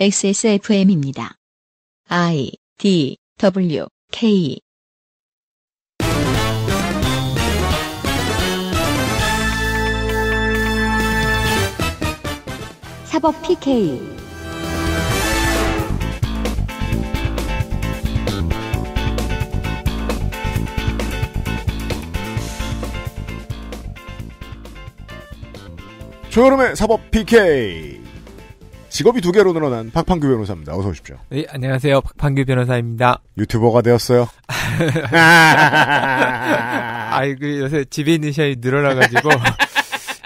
XSFM입니다. I D W K 사법 PK 조여름의 사법 PK 직업이 두 개로 늘어난 박판규 변호사입니다. 어서 오십시오. 네, 안녕하세요. 박판규 변호사입니다. 유튜버가 되었어요. 아이고, 그 요새 집에 있는 시간이 늘어나가지고.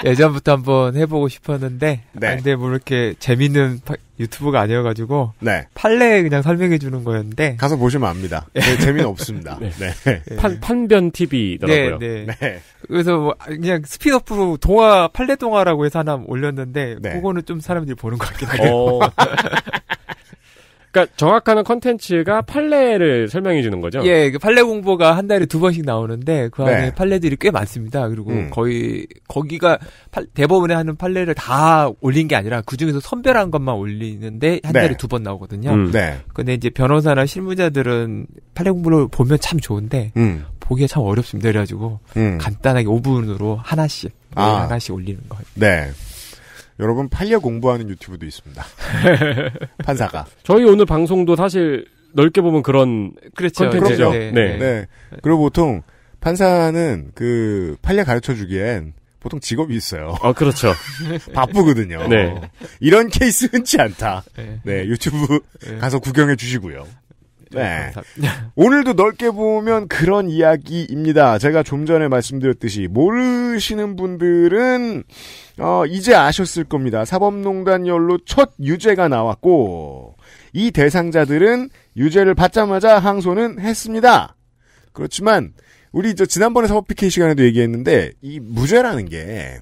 예전부터 한번 해보고 싶었는데 네. 안 돼, 뭐 이렇게 재밌는 파, 유튜브가 아니어가지고 네. 판례 그냥 설명해 주는 거였는데 가서 보시면 압니다. 예. 네, 재미는 없습니다. 네. 네. 판 판변 TV더라고요. 네, 네, 네. 그래서 뭐 그냥 스피드업으로 동화 판례 동화라고 해서 하나 올렸는데 네. 그거는 좀 사람들이 보는 것 같긴 어. 해요. 그러니까 정확한 컨텐츠가 판례를 설명해 주는 거죠. 예, 그 판례 공보가 한 달에 두 번씩 나오는데 그 안에 네. 판례들이 꽤 많습니다. 그리고 음. 거의 거기가 파, 대법원에 하는 판례를 다 올린 게 아니라 그 중에서 선별한 것만 올리는데 한 네. 달에 두 번 나오거든요. 음. 네. 근데 이제 변호사나 실무자들은 판례 공보를 보면 참 좋은데 음. 보기가 참 어렵습니다. 그래가지고 음. 간단하게 5분으로 하나씩 아. 하나씩 올리는 거예요. 네. 여러분 팔려 공부하는 유튜브도 있습니다. 판사가. 저희 오늘 방송도 사실 넓게 보면 그런 그렇죠. 그럼요. 그렇죠. 네. 네. 네. 그리고 보통 판사는 그 팔려 가르쳐 주기엔 보통 직업이 있어요. 아, 그렇죠. 바쁘거든요. 네. 이런 케이스 흔치 않다. 네, 네 유튜브 네. 가서 구경해 주시고요. 네. 네 오늘도 넓게 보면 그런 이야기입니다. 제가 좀 전에 말씀드렸듯이 모르시는 분들은 어, 이제 아셨을 겁니다. 사법농단 열로첫 유죄가 나왔고 이 대상자들은 유죄를 받자마자 항소는 했습니다. 그렇지만 우리 저 지난번에 사법 PK 시간에도 얘기했는데 이 무죄라는 게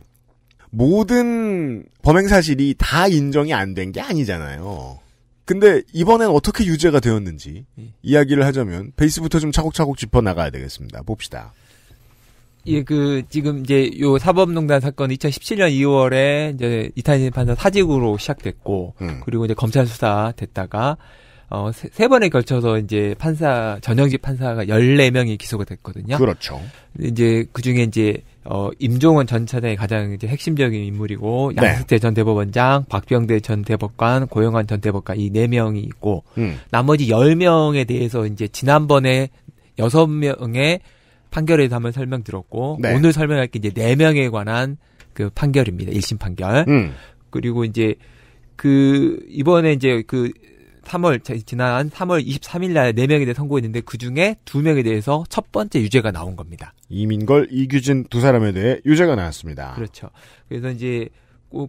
모든 범행 사실이 다 인정이 안 된 게 아니잖아요. 근데 이번엔 어떻게 유죄가 되었는지 예. 이야기를 하자면 베이스부터 좀 차곡차곡 짚어 나가야 되겠습니다. 봅시다. 예, 그 지금 이제 요 사법농단 사건 2017년 2월에 이제 이탄희 판사 사직으로 시작됐고 음. 그리고 이제 검찰 수사 됐다가 어, 세, 세, 번에 걸쳐서 이제 판사, 전형직 판사가 14명이 기소가 됐거든요. 그렇죠. 이제 그 중에 이제 어, 임종원 전 차장이 가장 이제 핵심적인 인물이고 네. 양승태 전 대법원장, 박병대 전 대법관, 고영환 전 대법관 이 네 명이 있고 음. 나머지 열 명에 대해서 이제 지난번에 여섯 명의 판결에 대해 서 한번 설명 들었고 네. 오늘 설명할 게 이제 네 명에 관한 그 판결입니다. 1심 판결. 음. 그리고 이제 그 이번에 이제 그 3월 지난 3월 23일 날 4명에 대해 선고했는데 그중에 2명에 대해서 첫 번째 유죄가 나온 겁니다. 이민걸, 이규진 두 사람에 대해 유죄가 나왔습니다. 그렇죠. 그래서 이제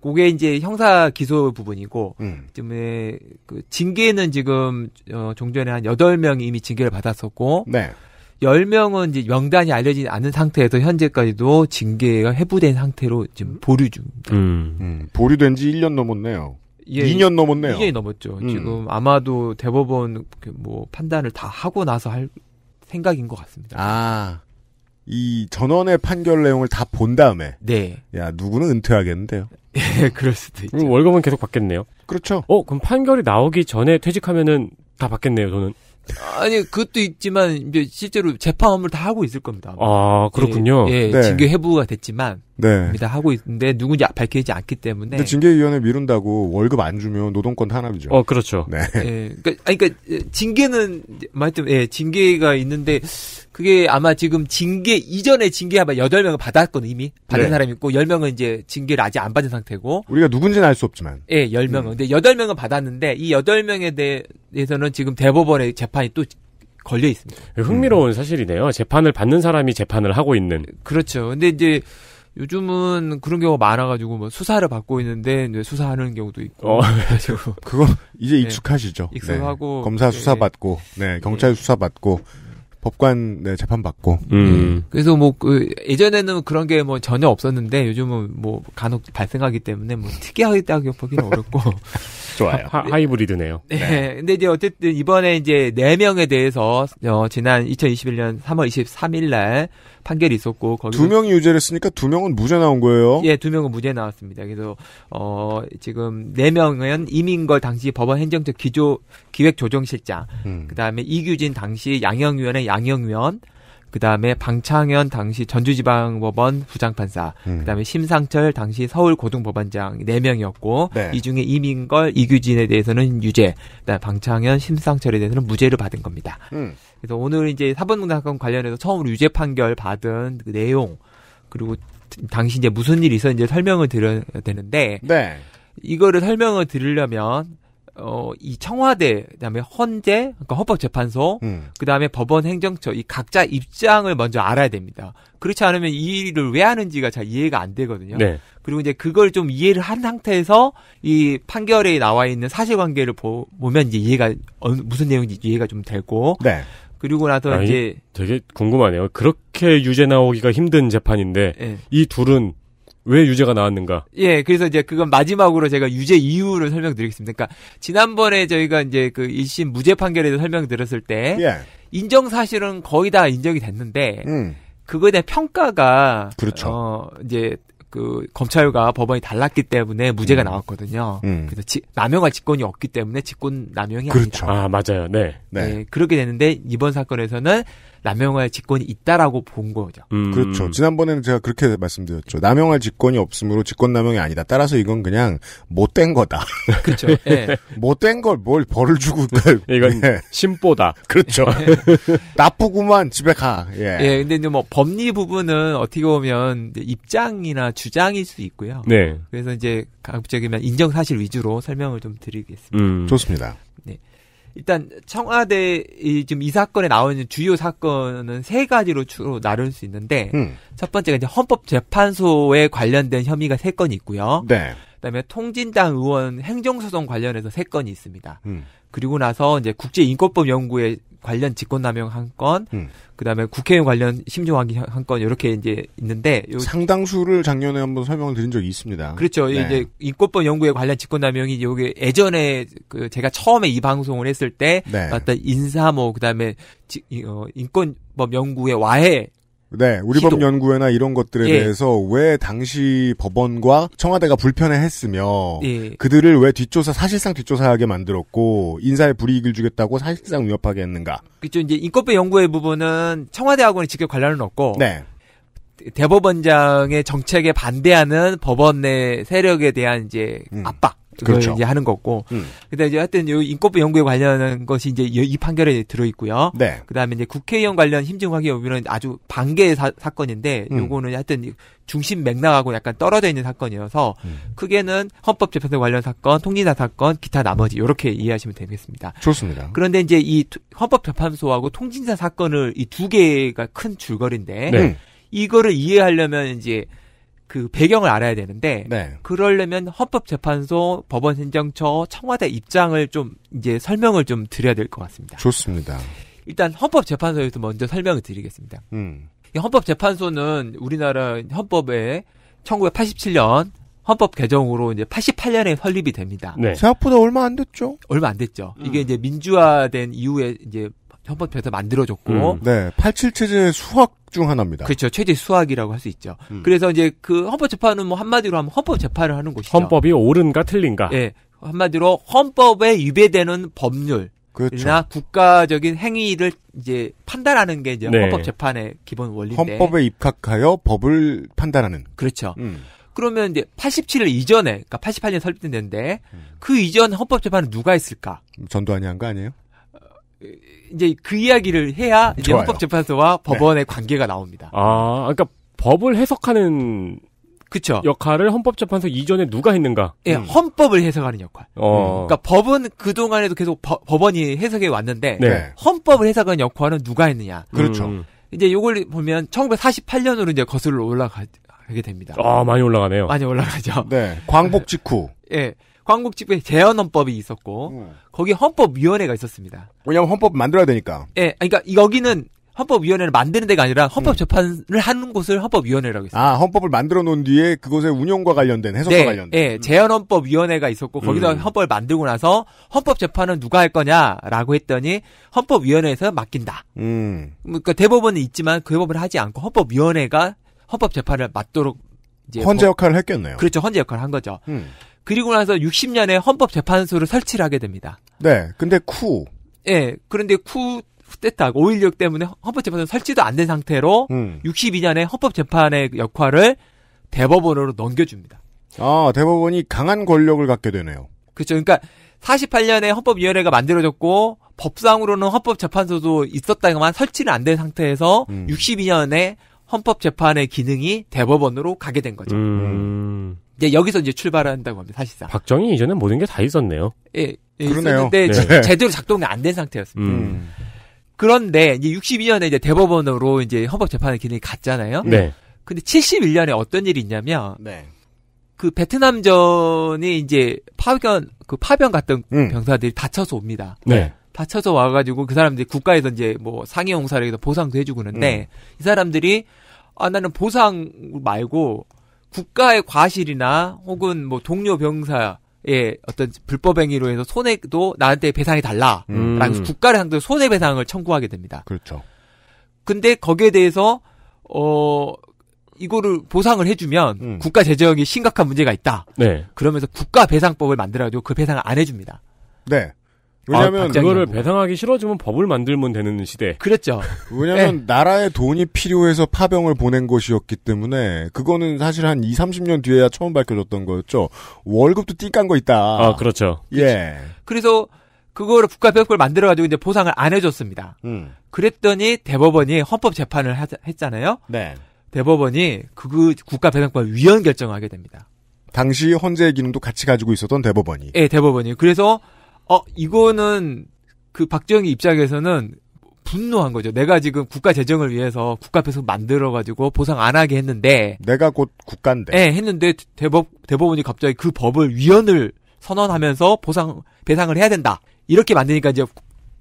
그게 이제 형사 기소 부분이고 음. 지그 징계는 지금 어, 종전에 한 8명이 이미 징계를 받았었고 네. 10명은 이제 명단이 알려지지 않은 상태에서 현재까지도 징계가 해부된 상태로 지금 음. 보류 중입니다. 음. 음. 보류된 지 1년 넘었네요. 예, 2년 넘었네요. 2년이 넘었죠. 음. 지금 아마도 대법원 그 뭐 판단을 다 하고 나서 할 생각인 것 같습니다. 아. 이 전원의 판결 내용을 다 본 다음에 네. 야, 누구는 은퇴하겠는데요. 예, 그럴 수도 있죠. 월급은 계속 받겠네요. 그렇죠. 어, 그럼 판결이 나오기 전에 퇴직하면은 다 받겠네요, 저는. 아니 그것도 있지만 이제 실제로 재판업을 다 하고 있을 겁니다. 아 그렇군요. 예, 예 네. 징계 해부가 됐지만 네. 다 하고 있는데 누군지 밝혀지지 않기 때문에. 근데 징계위원회 미룬다고 월급 안 주면 노동권 탄압이죠. 어 그렇죠. 네. 예, 그러니까 아니, 그러니까 징계는 말하자면 예 징계가 있는데 그게 아마 지금 징계 이전에 징계 아마 8명을 받았거든 이미 받은 네. 사람이 있고 10명은 이제 징계를 아직 안 받은 상태고 우리가 누군지는 알 수 없지만 예, 10명은. 음. 근데 8명은 받았는데 이 8명에 대해서는 지금 대법원의 재판이 또 걸려 있습니다. 예, 흥미로운 음. 사실이네요. 재판을 받는 사람이 재판을 하고 있는. 그렇죠. 근데 이제 요즘은 그런 경우가 많아가지고 뭐 수사를 받고 있는데 수사하는 경우도 있고. 어, 그거 이제 네. 익숙하시죠. 네. 익숙하고 네. 검사 수사 예. 받고, 네. 네 경찰 예. 수사 받고, 법관 네, 재판 받고. 음. 예. 그래서 뭐그 예전에는 그런 게 뭐 전혀 없었는데 요즘은 뭐 간혹 발생하기 때문에 뭐 특이하다고 보기는 어렵고 좋아요. 하, 이브리드네요 네. 네. 근데 이제 어쨌든 이번에 이제 4명에 대해서 어, 지난 2021년 3월 23일 날 판결이 있었고 거기 2명이 유죄를 했으니까 2명은 무죄 나온 거예요? 예, 2명은 무죄 나왔습니다. 그래서 어, 지금 4명은 이민걸 당시 법원 행정처 기조 기획조정실장 음. 그다음에 이규진 당시 양형위원회 양형위원 그 다음에 방창현 당시 전주지방법원 부장판사, 음. 그 다음에 심상철 당시 서울고등법원장 4명이었고, 네. 이 중에 이민걸, 이규진에 대해서는 유죄, 그다음 에 방창현, 심상철에 대해서는 무죄를 받은 겁니다. 음. 그래서 오늘 이제 사법농단 사건 관련해서 처음으로 유죄 판결 받은 그 내용, 그리고 당시 이제 무슨 일이 있었는지 설명을 드려야 되는데, 네. 이거를 설명을 드리려면, 어, 이 청와대, 그다음에 헌재, 그러니까 헌법재판소, 음. 그다음에 법원 행정처 이 각자 입장을 먼저 알아야 됩니다. 그렇지 않으면 이 일을 왜 하는지가 잘 이해가 안 되거든요. 네. 그리고 이제 그걸 좀 이해를 한 상태에서 이 판결에 나와 있는 사실관계를 보, 면 이제 이해가 어느, 무슨 내용인지 이해가 좀 되고 네. 그리고 나서 아니, 이제 되게 궁금하네요. 그렇게 유죄 나오기가 힘든 재판인데 네. 이 둘은 왜 유죄가 나왔는가? 예, 그래서 이제 그건 마지막으로 제가 유죄 이유를 설명드리겠습니다. 그러니까 지난번에 저희가 이제 그 1심 무죄 판결에 도 설명드렸을 때 예. 인정 사실은 거의 다 인정이 됐는데 음. 그거에 대한 평가가 그렇죠. 어, 이제 그 검찰과 법원이 달랐기 때문에 무죄가 음. 나왔거든요. 음. 그래서 지, 남용할 직권이 없기 때문에 직권 남용이 그렇죠. 아니다. 아 맞아요. 네. 네. 네. 그렇게 됐는데 이번 사건에서는 남용할 직권이 있다라고 본 거죠. 음. 그렇죠. 지난번에는 제가 그렇게 말씀드렸죠. 남용할 직권이 없으므로 직권 남용이 아니다. 따라서 이건 그냥 못된 거다. 그렇죠. 네. 못된 걸 뭘 벌을 주고 이건 네. 심보다. 그렇죠. 예. 나쁘구만 집에 가. 예. 예. 근데 이제 뭐 법리 부분은 어떻게 보면 입장이나 주장일 수 있고요. 네. 그래서 이제 가급적이면 인정 사실 위주로 설명을 좀 드리겠습니다. 음. 좋습니다. 일단 청와대 이 지금 이 사건에 나오는 주요 사건은 세 가지로 주로 나눌 수 있는데 음. 첫 번째가 이제 헌법재판소에 관련된 혐의가 세 건이 있고요. 네. 그다음에 통진당 의원 행정소송 관련해서 세 건이 있습니다. 음. 그리고 나서 이제 국제인권법 연구에 관련 직권남용 한 건, 음. 그다음에 국회의원 관련 심증하기 한건 이렇게 이제 있는데 요, 상당수를 작년에 한번 설명을 드린 적이 있습니다. 그렇죠. 네. 이제 인권법 연구에 관련 직권남용이 요게 예전에 그 제가 처음에 이 방송을 했을 때 네. 어떤 인사 뭐 그다음에 어, 인권법 연구의 와해 네, 우리법 연구회나 이런 것들에 예. 대해서 왜 당시 법원과 청와대가 불편해했으며 예. 그들을 왜 뒷조사 사실상 뒷조사하게 만들었고 인사에 불이익을 주겠다고 사실상 위협하게 했는가? 그죠 이제 인권배 연구회 부분은 청와대하고는 직접 관련은 없고 네. 대법원장의 정책에 반대하는 법원 내 세력에 대한 이제 음. 압박. 그렇죠. 이제 하는 거고. 음. 근데 이제 하여튼 요 인권법 연구에 관련한 것이 이제 이 판결에 들어 있고요. 네. 그다음에 이제 국회의원 관련 힘증 확인 여부는 아주 반개의 사, 건인데 음. 요거는 하여튼 중심 맥락하고 약간 떨어져 있는 사건이어서 음. 크게는 헌법재판소 관련 사건, 통리사 사건, 기타 나머지 요렇게 이해하시면 되겠습니다. 좋습니다. 그런데 이제 이 헌법재판소하고 통진사 사건을 이 두 개가 큰 줄거리인데 네. 이거를 이해하려면 이제 그 배경을 알아야 되는데 네. 그러려면 헌법재판소, 법원행정처, 청와대 입장을 좀 이제 설명을 좀 드려야 될 것 같습니다. 좋습니다. 일단 헌법재판소에서 먼저 설명을 드리겠습니다. 음. 헌법재판소는 우리나라 헌법에 1987년 헌법 개정으로 이제 88년에 설립이 됩니다. 네. 생각보다 얼마 안 됐죠? 얼마 안 됐죠. 음. 이게 이제 민주화된 이후에 이제 헌법에서 만들어졌고 음, 네 87체제 수학 중 하나입니다. 그렇죠 체제 수학이라고 할 수 있죠. 음. 그래서 이제 그 헌법 재판은 뭐 한마디로 하면 헌법 재판을 하는 곳이죠. 헌법이 옳은가 틀린가. 예 한마디로 헌법에 위배되는 법률. 그렇나 국가적인 행위를 이제 판단하는 게 이제 네. 헌법 재판의 기본 원리인데 헌법에 입각하여 법을 판단하는 그렇죠. 음. 그러면 이제 87일 이전에, 그러니까 88년 설립된 데인데, 음. 그 이전 헌법재판은 누가 했을까? 전두환이 한 거 아니에요? 이제 그 이야기를 해야 이제 헌법재판소와 네. 법원의 네. 관계가 나옵니다. 아, 그러니까 법을 해석하는 그쵸. 역할을 헌법재판소 이전에 누가 했는가? 예, 음. 헌법을 해석하는 역할. 어. 그러니까 법은 그 동안에도 계속 버, 법원이 해석해 왔는데 네. 헌법을 해석하는 역할은 누가 했느냐? 음. 그렇죠. 음. 이제 요걸 보면 1948년으로 이제 거슬러 올라가게 됩니다. 아 많이 올라가네요. 많이 올라가죠. 네, 광복 직후. 예, 광복집회 재헌헌법이 있었고 음. 거기 헌법위원회가 있었습니다. 왜냐하면 헌법 만들어야 되니까. 예, 그러니까 여기는 헌법위원회를 만드는 데가 아니라 헌법재판을 음. 하는 곳을 헌법위원회라고 했어요. 아, 헌법을 만들어 놓은 뒤에 그곳의 운영과 관련된 해석과 네, 관련된. 네, 재헌헌법위원회가 있었고 거기서 음. 헌법을 만들고 나서 헌법재판은 누가 할 거냐라고 했더니 헌법위원회에서 맡긴다. 음. 그러니까 대법원은 있지만 그 대법을 하지 않고 헌법위원회가 헌법재판을 맡도록 헌재 역할을 했겠네요. 그렇죠, 헌재 역할을 한 거죠. 음. 그리고 나서 60년에 헌법재판소를 설치를 하게 됩니다. 네. 근데 쿠. 예. 그런데 쿠 후퇴탁 5.16 때문에 헌법재판소 설치도 안 된 상태로 음. 62년에 헌법재판의 역할을 대법원으로 넘겨줍니다. 아, 대법원이 강한 권력을 갖게 되네요. 그렇죠. 그러니까 48년에 헌법위원회가 만들어졌고 법상으로는 헌법재판소도 있었다만 설치는 안 된 상태에서 음. 62년에 헌법재판의 기능이 대법원으로 가게 된 거죠. 음. 이제 여기서 이제 출발한다고 합니다. 사실상. 박정희 이전에 모든 게 다 있었네요. 예, 예 그러네요. 있었는데 네. 네. 제대로 작동이 안 된 상태였습니다. 음. 음. 그런데 이제 62년에 이제 대법원으로 이제 헌법 재판의 기능이 갔잖아요. 네. 근데 71년에 어떤 일이 있냐면 네. 그 베트남전이 이제 파견 그 파병 갔던 음. 병사들이 다쳐서 옵니다. 네. 다쳐서 와가지고 그 사람들이 국가에서 이제 뭐 상해 용사를 해서 보상도 해주고 그런데 음. 이 사람들이 아 나는 보상 말고 국가의 과실이나 혹은 뭐 동료 병사 의 어떤 불법 행위로 해서 손해도 나한테 배상이 달라. 음. 라는 국가를 상대로 손해 배상을 청구하게 됩니다. 그렇죠. 근데 거기에 대해서 어 이거를 보상을 해주면 음. 국가 재정이 심각한 문제가 있다. 네. 그러면서 국가 배상법을 만들어가지고 그 배상을 안 해줍니다. 네. 왜냐하면 아, 그거를 배상하기 싫어지면 법을 만들면 되는 시대. 그랬죠. 왜냐하면 네. 예. 나라의 돈이 필요해서 파병을 보낸 것이었기 때문에 그거는 사실 한 2, 30년 뒤에야 처음 밝혀졌던 거였죠. 월급도 띵깐 거 있다. 아 그렇죠. 예. 그치. 그래서 그거를 국가배급을 만들어가지고 이제 보상을 안 해줬습니다. 음. 그랬더니 대법원이 헌법 재판을 하, 했잖아요. 네. 대법원이 그, 그 국가배상법 위헌 결정하게 됩니다. 당시 헌재 의 기능도 같이 가지고 있었던 대법원이. 예, 대법원이. 그래서 어 이거는 그 박정희 입장에서는 분노한 거죠. 내가 지금 국가 재정을 위해서 국가 앞에서 만들어 가지고 보상 안 하게 했는데 내가 곧 국가인데. 예, 했는데 대법 대법원이 갑자기 그 법을 위헌을 선언하면서 보상 배상을 해야 된다. 이렇게 만드니까 이제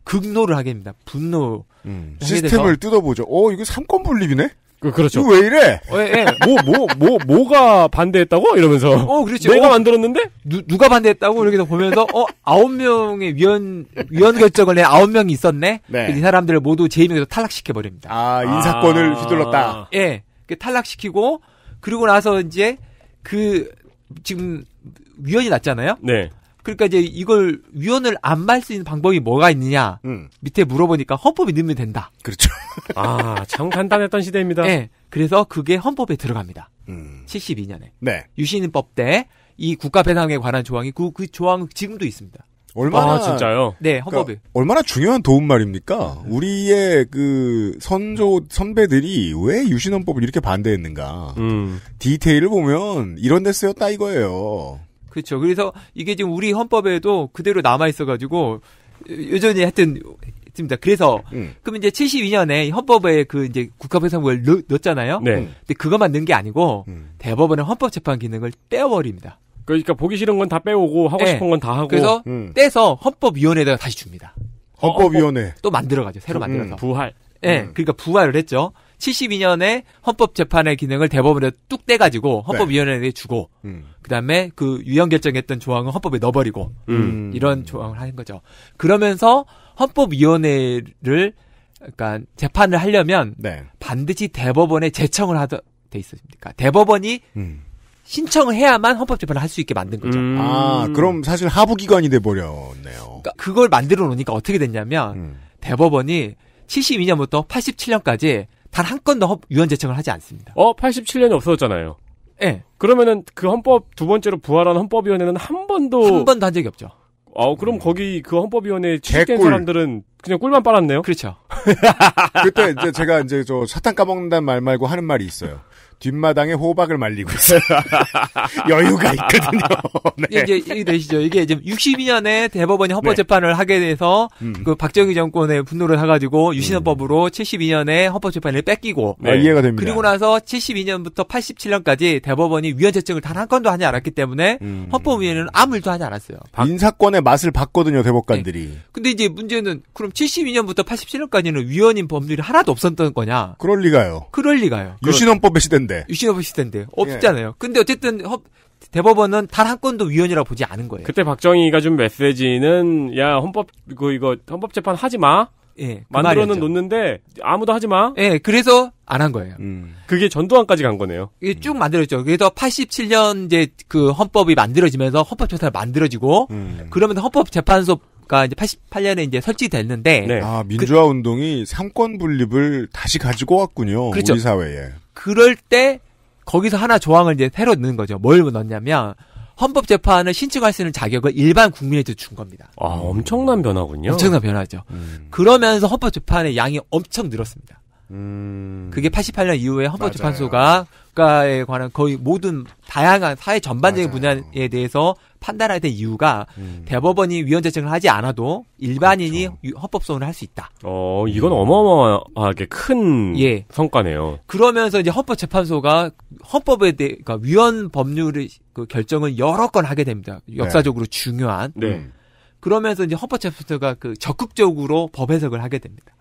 극노를 하게 됩니다. 분노. 음, 시스템을 뜯어보죠. 어, 이게 삼권 분립이네? 그, 그렇죠. 왜 이래? 어, 예, 예. 뭐, 뭐, 뭐, 뭐가 반대했다고? 이러면서. 어, 그렇지. 내가 어, 만들었는데? 누, 누가 반대했다고? 이렇게 보면서, 어, 아홉 명의 위원, 위원 결정을 낸 아홉 명이 있었네? 네. 이 사람들을 모두 재임에서 탈락시켜버립니다. 아, 인사권을 아. 휘둘렀다. 예. 그 탈락시키고, 그리고 나서 이제, 그, 지금, 위원이 났잖아요? 네. 그러니까 이제 이걸 위헌을 안 말 수 있는 방법이 뭐가 있느냐 음. 밑에 물어보니까 헌법에 넣으면 된다. 그렇죠. 아참 간단했던 시대입니다. 네, 그래서 그게 헌법에 들어갑니다. 음. 72년에 네. 유신법 때 이 국가배상에 관한 조항이 그, 그 조항 지금도 있습니다. 얼마나 아, 진짜요? 네, 헌법에 그러니까 얼마나 중요한 도움 말입니까? 우리의 그 선조 선배들이 왜 유신헌법을 이렇게 반대했는가? 음. 디테일을 보면 이런 데 쓰였다 이거예요. 그렇죠. 그래서 이게 지금 우리 헌법에도 그대로 남아 있어가지고 여전히 하여튼 있습니다. 그래서 음. 그럼 이제 72년에 헌법에 그 이제 국가배상을 법 넣, 었잖아요 네. 음. 근데 그거만 넣은 게 아니고 음. 대법원의 헌법재판 기능을 떼어버립니다. 그러니까 보기 싫은 건 다 빼오고 하고 네. 싶은 건 다 하고 그래서 음. 떼서 헌법위원회에다가 다시 줍니다. 헌법위원회 어, 또 만들어가죠. 새로 음. 만들어서 부활. 예, 네, 그러니까 부활을 했죠. 72년에 헌법재판의 기능을 대법원에 뚝 떼가지고 네. 헌법위원회에 주고 음. 그다음에 그 유형 결정했던 조항은 헌법에 넣어버리고 음. 이런 조항을 하는 거죠. 그러면서 헌법위원회를 그러니까 재판을 하려면 네. 반드시 대법원에 재청을 하도 돼 있습니까? 었 대법원이 음. 신청을 해야만 헌법재판을 할 수 있게 만든 거죠. 음. 아 그럼 사실 하부기관이 돼 버렸네요. 그러니까 그걸 만들어 놓으니까 어떻게 됐냐면 음. 대법원이 72년부터 87년까지 단한 건도 유언 제청을 하지 않습니다. 어, 87년이 없어졌잖아요. 예. 네. 그러면은 그 헌법 두 번째로 부활한 헌법위원회는 한 번도 한 번도 한 적이 없죠. 아, 그럼 거기 그 헌법위원회 취직된 개꿀. 사람들은 그냥 꿀만 빨았네요. 그렇죠. 그때 이제 제가 이제 저 사탕 까먹는다는 말 말고 하는 말이 있어요. 뒷마당에 호박을 말리고 있어요. 여유가 있거든요. 네. 이게, 이 되시죠. 이게 지금 62년에 대법원이 헌법 재판을 네. 하게 돼서 음. 그 박정희 정권의 분노를 사가지고 유신헌법으로 음. 72년에 헌법 재판을 뺏기고 네. 아, 이해가 됩니다. 그리고 나서 72년부터 87년까지 대법원이 위헌 재청을 단 한 건도 하지 않았기 때문에 음. 헌법위에는 아무 일도 하지 않았어요. 박... 인사권의 맛을 봤거든요 대법관들이. 네. 근데 이제 문제는 그럼 72년부터 87년까지는 위헌인 법률이 하나도 없었던 거냐? 그럴 리가요. 그럴 리가요. 유신헌법의 시대 시스인데 유신업 시스템인데. 예. 없잖아요. 예. 근데 어쨌든 허, 대법원은 단 한 건도 위헌이라고 보지 않은 거예요. 그때 박정희가 준 메시지는 야 헌법 그 이거 헌법 재판 하지 마. 예, 그 만들어는 놓는데 아무도 하지 마. 예, 그래서 안 한 거예요. 음. 그게 전두환까지 간 거네요. 이게 쭉만들었죠 그래서 87년 이제 그 헌법이 만들어지면서 헌법 재판이 만들어지고 음. 그러면 헌법 재판소 가 이제 88년에 이제 설치됐는데 네. 아 그 민주화 그, 운동이 삼권 분립을 다시 가지고 왔군요 그렇죠. 우리 사회에 그럴 때 거기서 하나 조항을 이제 새로 넣는 거죠 뭘 넣었냐면 헌법재판을 신청할 수 있는 자격을 일반 국민에게 준 겁니다. 아, 엄청난 변화군요. 엄청난 변화죠. 음. 그러면서 헌법재판의 양이 엄청 늘었습니다. 음. 그게 88년 이후에 헌법재판소가 국가에 관한 거의 모든 다양한 사회 전반적인 맞아요. 분야에 대해서 판단할 때 이유가 음. 대법원이 위헌 재청을 하지 않아도 일반인이 그렇죠. 헌법소원을 할 수 있다. 어, 이건 음. 어마어마하게 큰 예. 성과네요. 그러면서 이제 헌법재판소가 헌법에 대해 그러니까 위헌 법률의 그 결정을 여러 건 하게 됩니다. 네. 역사적으로 네. 중요한. 네. 그러면서 이제 헌법재판소가 그 적극적으로 법 해석을 하게 됩니다.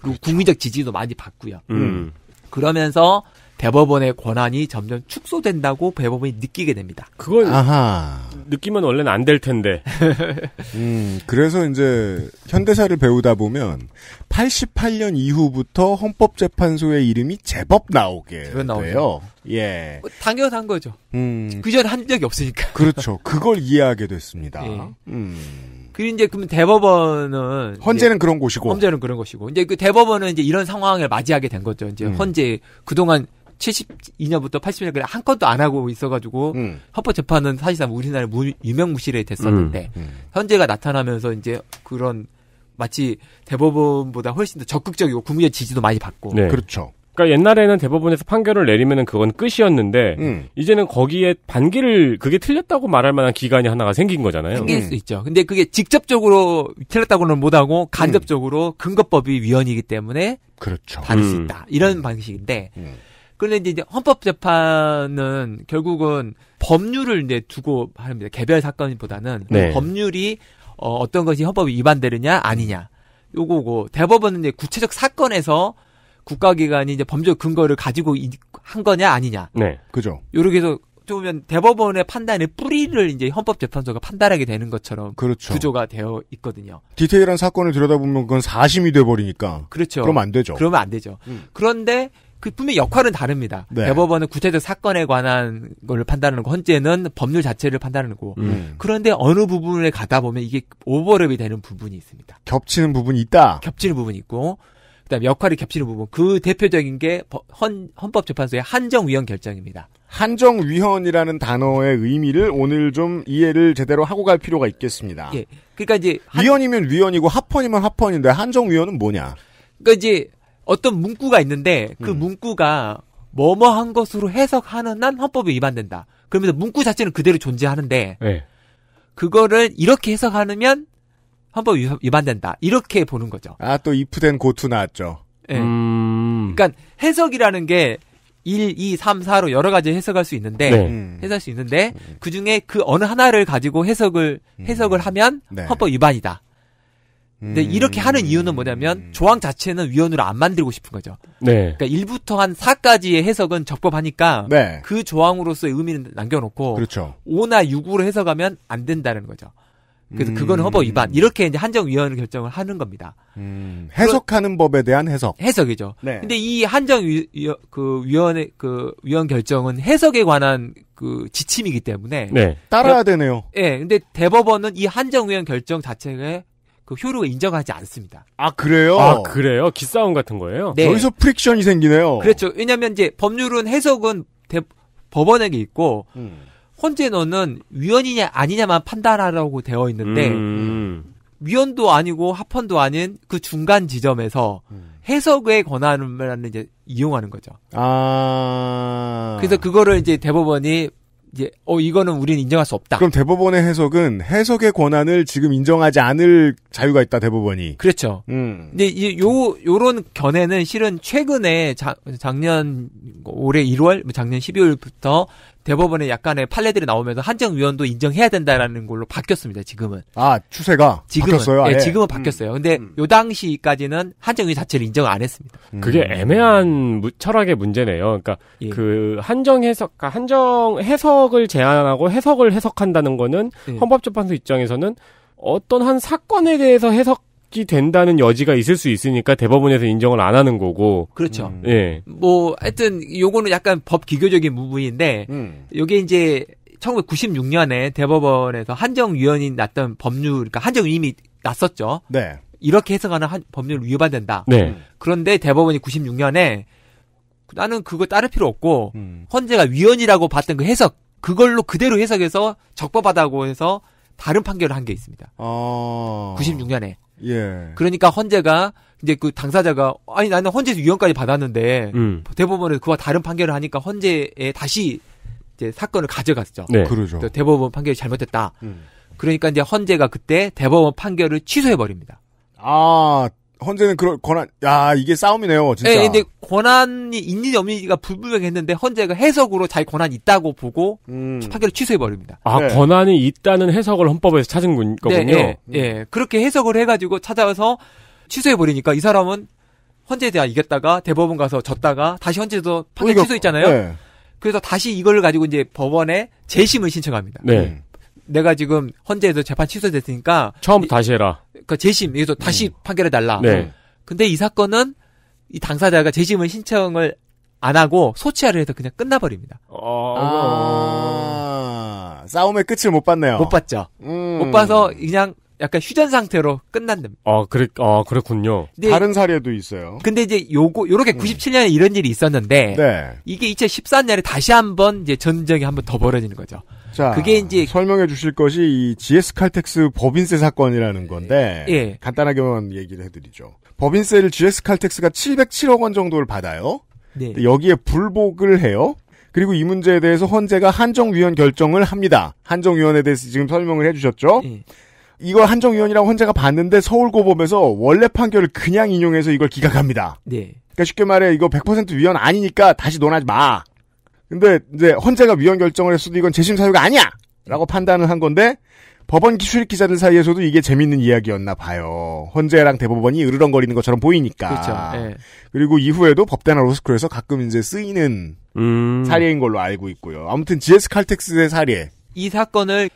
그리고 국민적 지지도 많이 받고요. 음. 그러면서 대법원의 권한이 점점 축소된다고 대법원이 느끼게 됩니다. 그걸 아하. 느끼면 원래는 안 될 텐데. 음, 그래서 이제 현대사를 배우다 보면 88년 이후부터 헌법재판소의 이름이 제법 나오게 돼요. 예. 뭐 당연한 거죠. 음. 그전 한 적이 없으니까. 그렇죠. 그걸 이해하게 됐습니다. 예. 음. 그리고 이제 그럼 대법원은 헌재는 그런 곳이고 헌재는 그런 곳이고 이제 그 대법원은 이제 이런 상황을 맞이하게 된 거죠. 이제 음. 헌재 그동안 72년부터 80년 그냥 한 건도 안 하고 있어가지고 음. 헌법 재판은 사실상 우리나라 유명무실해 됐었는데 음. 음. 현재가 나타나면서 이제 그런 마치 대법원보다 훨씬 더 적극적이고 국민의 지지도 많이 받고 네. 그렇죠. 그러니까 옛날에는 대법원에서 판결을 내리면 그건 끝이었는데 음. 이제는 거기에 반기를 그게 틀렸다고 말할 만한 기간이 하나가 생긴 거잖아요. 생길 음. 수 있죠. 근데 그게 직접적으로 틀렸다고는 못하고 음. 간접적으로 음. 근거법이 위헌이기 때문에 그렇죠. 받을 수 음. 있다 이런 방식인데. 그런데 이제 헌법재판은 결국은 법률을 이제 두고 합니다. 개별 사건보다는 네. 법률이 어, 어떤 것이 헌법에 위반되느냐 아니냐 요거고 대법원은 이제 구체적 사건에서 국가기관이 이제 범죄 근거를 가지고 이, 한 거냐 아니냐. 네, 그죠. 요렇게 해서 보면 대법원의 판단의 뿌리를 이제 헌법재판소가 판단하게 되는 것처럼 그렇죠. 구조가 되어 있거든요. 디테일한 사건을 들여다보면 그건 사심이 돼버리니까. 그렇죠. 그럼 안 되죠. 그러면 안 되죠. 음. 그런데 그 분명 역할은 다릅니다. 네. 대법원은 구체적 사건에 관한 걸 판단하는 거, 헌재는 법률 자체를 판단하는 거. 음. 그런데 어느 부분에 가다 보면 이게 오버랩이 되는 부분이 있습니다. 겹치는 부분이 있다. 겹치는 부분이 있고 그다음 에 역할이 겹치는 부분. 그 대표적인 게 헌, 헌법재판소의 한정위원 결정입니다. 한정위원이라는 단어의 의미를 오늘 좀 이해를 제대로 하고 갈 필요가 있겠습니다. 예. 그러니까 이제 한... 위원이면위원이고 합헌이면 합헌인데 한정위원은 뭐냐? 그러니까 이제 어떤 문구가 있는데 그 음. 문구가 뭐뭐한 것으로 해석하는 한 헌법에 위반된다. 그러면서 문구 자체는 그대로 존재하는데 네. 그거를 이렇게 해석하면 헌법 위반된다. 이렇게 보는 거죠. 아또 이프된 고투 나왔죠. 네. 음... 그러니까 해석이라는 게 1, 2, 3, 4로 여러 가지 해석할 수 있는데 네. 음. 해석할 수 있는데 그 중에 그 어느 하나를 가지고 해석을 음. 해석을 하면 네. 헌법 위반이다. 근데 음... 이렇게 하는 이유는 뭐냐면 조항 자체는 위원으로안 만들고 싶은 거죠. 네. 그러니까 1부터 한 4까지의 해석은 적법하니까 네. 그 조항으로서의 의미는 남겨놓고 그렇죠. 5나 6으로 해석하면 안 된다는 거죠. 그래서 음... 그건 허법 위반. 이렇게 이제 한정위원을 결정을 하는 겁니다. 음... 해석하는 그 법에 대한 해석. 해석이죠. 네. 근데 이 한정위 그위원의그 위원 결정은 해석에 관한 그 지침이기 때문에 네. 따라야 되네요. 예. 네, 근데 대법원은 이 한정위원 결정 자체에 그효로가 인정하지 않습니다. 아 그래요? 아 그래요? 기싸움 같은 거예요? 네. 여기서 프릭션이 생기네요. 그렇죠. 왜냐하면 이제 법률은 해석은 대, 법원에게 있고 음. 헌재 너는 위헌이냐 아니냐만 판단하라고 되어 있는데 음. 위헌도 아니고 합헌도 아닌 그 중간 지점에서 음. 해석의 권한을 이제 이용하는 거죠. 아. 그래서 그거를 이제 대법원이 이제 어 이거는 우리는 인정할 수 없다. 그럼 대법원의 해석은 해석의 권한을 지금 인정하지 않을 자유가 있다 대법원이. 그렇죠. 음. 근데 이 요 요런 견해는 실은 최근에 자, 작년 올해 1월 작년 12월부터 대법원에 약간의 판례들이 나오면서 한정 위원도 인정해야 된다라는 걸로 바뀌었습니다. 지금은. 아 추세가 지금은, 바뀌었어요. 예, 지금은 바뀌었어요. 음. 근데 음. 요 당시까지는 한정 위 자체를 인정 안 했습니다. 음. 그게 애매한 철학의 문제네요. 그러니까 예. 그 한정 해석, 그러니까 한정 해석을 제안하고 해석을 해석한다는 거는 예. 헌법재판소 입장에서는 어떤 한 사건에 대해서 해석 된다는 여지가 있을 수 있으니까 대법원에서 인정을 안 하는 거고. 그렇죠. 음. 예. 뭐 하여튼 요거는 약간 법 기교적인 부분인데 음. 요게 이제 1996년에 대법원에서 한정위원이 났던 법률, 그러니까 한정위임이 났었죠. 네. 이렇게 해석하는 한, 법률 위반된다. 네. 그런데 대법원이 96년에 나는 그거 따를 필요 없고 음. 헌재가 위헌이라고 봤던 그 해석 그걸로 그대로 해석해서 적법하다고 해서 다른 판결을 한 게 있습니다. 어... 96년에. 예. 그러니까 헌재가 이제 그 당사자가 아니 나는 헌재에서 유언까지 받았는데 음. 대법원에서 그와 다른 판결을 하니까 헌재에 다시 이제 사건을 가져갔죠. 네. 그러죠. 대법원 판결이 잘못됐다. 음. 그러니까 이제 헌재가 그때 대법원 판결을 취소해 버립니다. 아 헌재는 그런 권한, 야, 이게 싸움이네요, 진짜. 예, 근데 권한이 있는지 없는지가 불분명했는데, 헌재가 해석으로 자기 권한이 있다고 보고, 음. 판결을 취소해버립니다. 아, 네. 권한이 있다는 해석을 헌법에서 찾은 군, 네, 거군요? 네, 예, 예. 그렇게 해석을 해가지고 찾아와서 취소해버리니까, 이 사람은 헌재에 대한 이겼다가, 대법원 가서 졌다가, 다시 헌재에서 판결 그러니까, 취소했잖아요? 네. 그래서 다시 이걸 가지고 이제 법원에 재심을 신청합니다. 네. 음. 내가 지금 헌재에서 재판 취소됐으니까 처음부터 다시 해라. 그 재심 여기서 다시 음. 판결해 달라. 네. 근데 이 사건은 이 당사자가 재심을 신청을 안 하고 소치하를 해서 그냥 끝나버립니다. 어... 아... 싸움의 끝을 못 봤네요. 못 봤죠. 음... 못 봐서 그냥 약간 휴전 상태로 끝났는. 아, 그래, 아, 그랬군요. 다른 사례도 있어요. 근데 이제 요거, 요렇게 97년에 음. 이런 일이 있었는데, 네. 이게 2014년에 다시 한번 이제 전쟁이 한 번 더 벌어지는 거죠. 자, 그게 이제 설명해 주실 것이 이 GS 칼텍스 법인세 사건이라는 건데 예. 간단하게만 얘기를 해드리죠. 법인세를 GS 칼텍스가 707억 원 정도를 받아요. 네. 여기에 불복을 해요. 그리고 이 문제에 대해서 헌재가 한정위원 결정을 합니다. 한정위원에 대해서 지금 설명을 해주셨죠. 예. 이걸 한정위원이라고 헌재가 봤는데 서울고법에서 원래 판결을 그냥 인용해서 이걸 기각합니다. 네. 그러니까 쉽게 말해 이거 100% 위헌 아니니까 다시 논하지 마. 근데 이제 헌재가 위헌 결정을 했어도 이건 재심 사유가 아니야! 라고 판단을 한 건데, 법원 기술 기자들 사이에서도 이게 재밌는 이야기였나 봐요. 헌재랑 대법원이 으르렁거리는 것처럼 보이니까. 그렇죠. 네. 그리고 이후에도 법대나 로스쿨에서 가끔 이제 쓰이는 음... 사례인 걸로 알고 있고요. 아무튼 GS 칼텍스의 사례. 이 사건을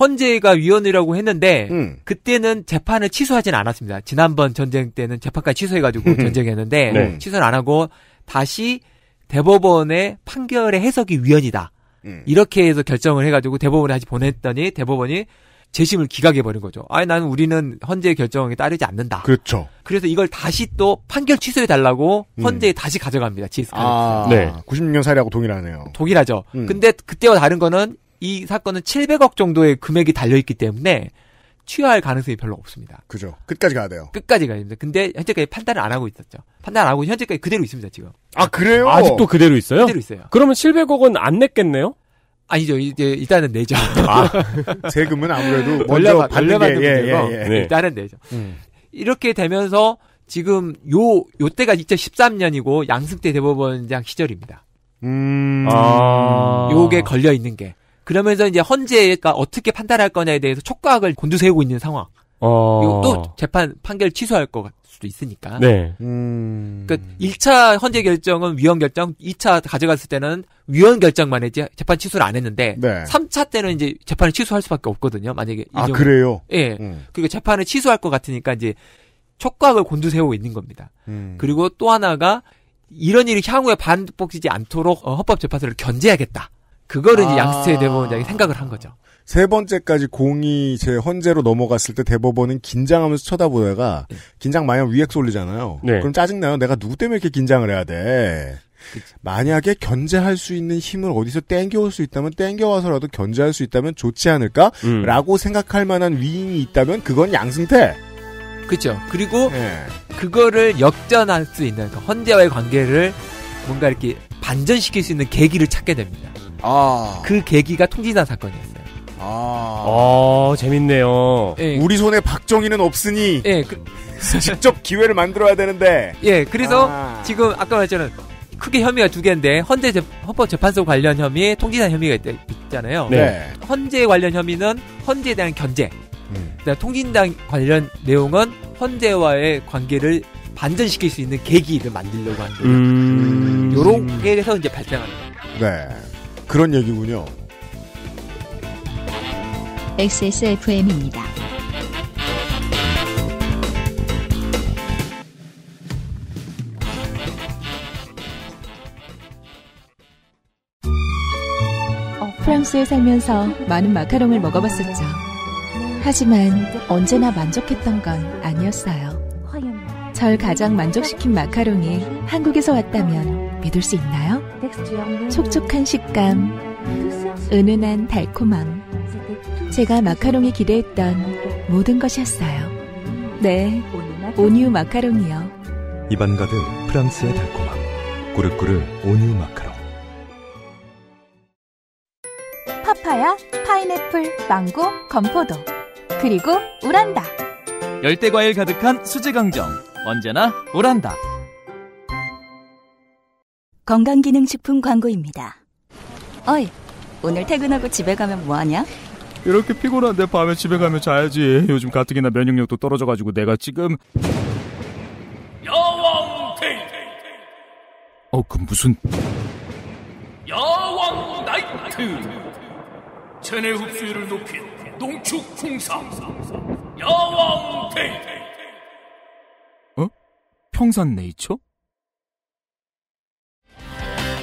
헌재가 위헌이라고 했는데 음. 그때는 재판을 취소하진 않았습니다. 지난번 전쟁 때는 재판까지 취소해가지고 전쟁했는데 네. 취소를 안 하고 다시 대법원의 판결의 해석이 위헌이다. 음. 이렇게 해서 결정을 해가지고 대법원에 다시 보냈더니 대법원이 재심을 기각해버린 거죠. 아니, 나는 우리는 헌재의 결정에 따르지 않는다. 그렇죠. 그래서 이걸 다시 또 판결 취소해달라고 음. 헌재에 음. 다시 가져갑니다. GS 아, 네. 96년 사례하고 동일하네요. 동일하죠. 음. 근데 그때와 다른 거는 이 사건은 700억 정도의 금액이 달려있기 때문에 취할 가능성이 별로 없습니다. 그죠. 끝까지 가야 돼요. 끝까지 가야 됩니다. 근데 현재까지 판단을 안 하고 있었죠. 판단 안 하고 현재까지 그대로 있습니다, 지금. 아, 그래요? 아직도 그대로 있어요? 그대로 있어요. 그러면 700억은 안 냈겠네요? 아니죠. 이제 일단은 내죠. 아, 세금은 아무래도 먼저 받는 게 예, 예, 예. 네. 일단은 내죠. 음. 이렇게 되면서 지금 요 요때가 2013년이고 양승태 대법원장 시절입니다. 음. 아. 요게 걸려 있는 게 그러면서 이제 헌재가 어떻게 판단할 거냐에 대해서 촉각을 곤두세우고 있는 상황. 어... 그리고 또 재판 판결 취소할 것 수도 있으니까. 네. 음... 그러니까 1차 헌재 결정은 위헌 결정, 2차 가져갔을 때는 위헌 결정만 했지 재판 취소를 안 했는데 네. 3차 때는 이제 재판을 취소할 수밖에 없거든요. 만약에 아정 그래요? 예. 음. 그리고 재판을 취소할 것 같으니까 이제 촉각을 곤두세우고 있는 겁니다. 음. 그리고 또 하나가 이런 일이 향후에 반복되지 않도록 어, 헌법 재판소를 견제하겠다 그거를 아. 이제 양스테이 대법원장이 생각을 한 거죠. 세 번째까지 공이 제 헌재로 넘어갔을 때 대법원은 긴장하면서 쳐다보다가 네. 긴장 마냥 위액 쏠리잖아요. 네. 그럼 짜증나요. 내가 누구 때문에 이렇게 긴장을 해야 돼. 그치. 만약에 견제할 수 있는 힘을 어디서 땡겨올 수 있다면 땡겨와서라도 견제할 수 있다면 좋지 않을까라고 음. 생각할 만한 위인이 있다면 그건 양승태. 그렇죠. 그리고 네. 그거를 역전할 수 있는 그 헌재와의 관계를 뭔가 이렇게 반전시킬 수 있는 계기를 찾게 됩니다. 아. 그 계기가 통진한 사건이었어요. 아. 아, 재밌네요. 예. 우리 손에 박정희는 없으니 예, 그, 직접 기회를 만들어야 되는데. 예, 그래서 아. 지금 아까 말했잖아요. 크게 혐의가 두 개인데 헌재 헌법재판소 관련 혐의, 통진한 혐의가 있, 잖아요 네. 헌재 관련 혐의는 헌재에 대한 견제. 음. 통진당 관련 내용은 헌재와의 관계를 반전시킬 수 있는 계기를 만들려고 한 거예요. 음. 요렇게 해서 이제 발생하는 거예요. 네. 그런 얘기군요. XSFM입니다. 어, 프랑스에 살면서 많은 마카롱을 먹어봤었죠. 하지만 언제나 만족했던 건 아니었어요. 절 가장 만족시킨 마카롱이 한국에서 왔다면 믿을 수 있나요? 촉촉한 식감, 은은한 달콤함. 제가 마카롱이 기대했던 모든 것이었어요. 네, 오뉴 마카롱이요. 입안 가득 프랑스의 달콤함. 꾸르꾸르 오뉴 마카롱. 파파야, 파인애플, 망고, 건포도. 그리고 우란다. 열대 과일 가득한 수제 강정. 언제나 우란다. 건강기능식품 광고입니다. 어이, 오늘 퇴근하고 집에 가면 뭐하냐? 이렇게 피곤한데 밤에 집에 가면 자야지. 요즘 가뜩이나 면역력도 떨어져가지고 내가 지금... 야왕 테 어, 그 무슨... 야왕 나이트! 체내 흡수율을 높인 농축 풍상 야왕 테 어? 평산 네이처?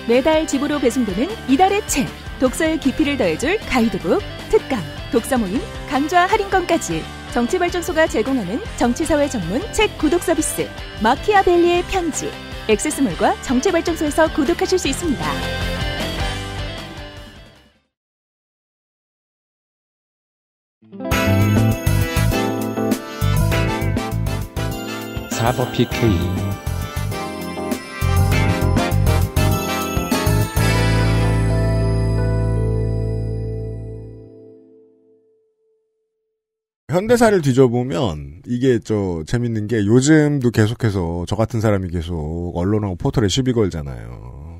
매달 집으로 배송되는 이달의 책, 독서의 깊이를 더해줄 가이드북, 특강, 독서 모임, 강좌 할인권까지 정치발전소가 제공하는 정치사회 전문 책 구독 서비스 마키아벨리의 편지 액세스몰과 정치발전소에서 구독하실 수 있습니다. 사법 PK 현대사를 뒤져보면 이게 저 재밌는 게 요즘도 계속해서 저 같은 사람이 계속 언론하고 포털에 시비 걸잖아요.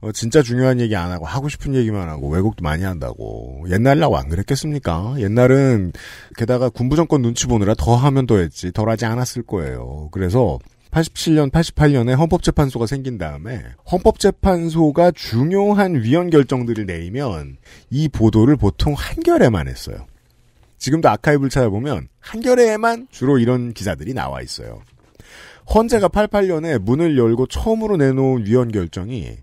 어, 진짜 중요한 얘기 안 하고 하고 싶은 얘기만 하고 왜곡도 많이 한다고 옛날이라고 안 그랬겠습니까? 옛날은 게다가 군부 정권 눈치 보느라 더 하면 더 했지 덜 하지 않았을 거예요. 그래서 87년, 88년에 헌법재판소가 생긴 다음에 헌법재판소가 중요한 위헌 결정들을 내리면 이 보도를 보통 한겨레만 했어요. 지금도 아카이브를 찾아보면 한겨레에만 주로 이런 기사들이 나와 있어요. 헌재가 88년에 문을 열고 처음으로 내놓은 위헌 결정이